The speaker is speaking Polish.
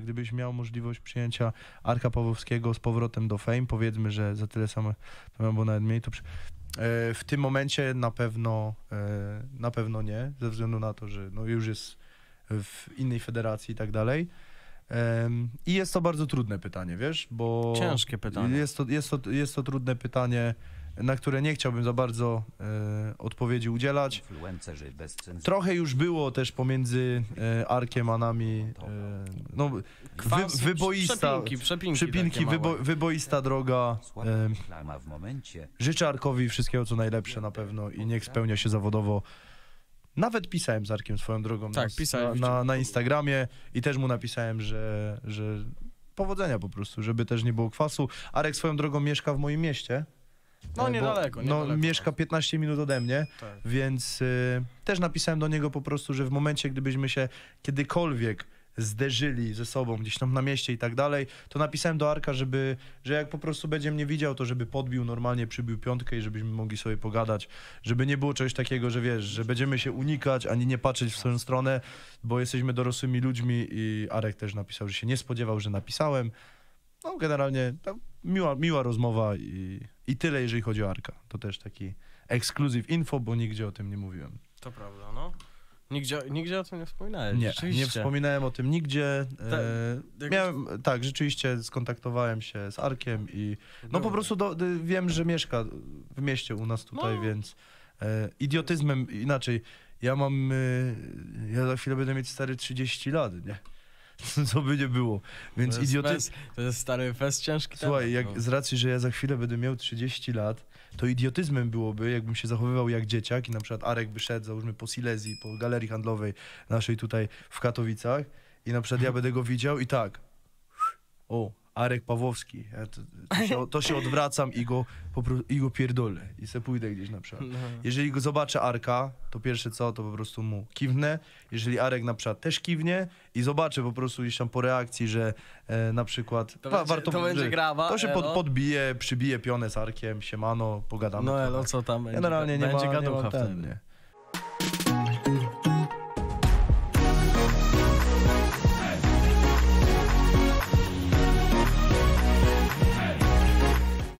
Gdybyś miał możliwość przyjęcia Arka Pawłowskiego z powrotem do Fame, powiedzmy, że za tyle samo, miałbym nawet mniej, to przy... E, w tym momencie na pewno, e, na pewno nie, ze względu na to, że no już jest w innej federacji i tak dalej. I jest to bardzo trudne pytanie, wiesz, bo... Ciężkie pytanie. Jest to, jest to, jest to trudne pytanie, na które nie chciałbym za bardzo e, odpowiedzi udzielać. Trochę już było też pomiędzy e, Arkiem a nami. E, no, wy, wyboista. Przepinki, przepinki, przepinki wybo, wyboista droga. E, życzę Arkowi wszystkiego co najlepsze na pewno i niech spełnia się zawodowo. Nawet pisałem z Arkiem swoją drogą tak, na, pisałem na, na Instagramie i też mu napisałem, że, że powodzenia po prostu, żeby też nie było kwasu. Arek swoją drogą mieszka w moim mieście. No niedaleko, bo, niedaleko. No, mieszka 15 minut ode mnie, tak. więc y, też napisałem do niego po prostu, że w momencie, gdybyśmy się kiedykolwiek zderzyli ze sobą gdzieś tam na mieście i tak dalej, to napisałem do Arka, żeby, że jak po prostu będzie mnie widział, to żeby podbił normalnie, przybił piątkę i żebyśmy mogli sobie pogadać, żeby nie było czegoś takiego, że wiesz, że będziemy się unikać, ani nie patrzeć w swoją stronę, bo jesteśmy dorosłymi ludźmi i Arek też napisał, że się nie spodziewał, że napisałem. No generalnie miła, miła rozmowa i i tyle, jeżeli chodzi o Arka. To też taki ekskluzyw info, bo nigdzie o tym nie mówiłem. To prawda, no. Nigdzie, nigdzie o tym nie wspominałem. Nie, nie wspominałem o tym nigdzie. E, Ta, miałem, tak, rzeczywiście skontaktowałem się z Arkiem i no po prostu do, wiem, że mieszka w mieście u nas tutaj, no. więc e, idiotyzmem inaczej. Ja mam, e, ja za chwilę będę mieć stary 30 lat, nie? co by nie było. Więc idiotyzm. To jest stary fest ciężki. Słuchaj, jak, no. z racji, że ja za chwilę będę miał 30 lat, to idiotyzmem byłoby, jakbym się zachowywał jak dzieciak i na przykład Arek by szedł, załóżmy, po Silezji, po galerii handlowej naszej tutaj w Katowicach i na przykład ja będę go widział i tak. O, Arek Pawłowski. Ja to, to, się, to, się, odwracam i go, po, i go pierdolę. I se pójdę gdzieś na przykład. No. Jeżeli go zobaczę Arka, to pierwsze co, to po prostu mu kiwnę. Jeżeli Arek na przykład też kiwnie i zobaczę po prostu gdzieś tam po reakcji, że e, na przykład... To, pa, będzie, warto, to będzie grawa. To się pod, podbije, przybije pionę z Arkiem, siemano, pogadamy. No elo, co tam będzie? Generalnie nie będzie ma, gaducha nie ma ten, wtedy. Nie.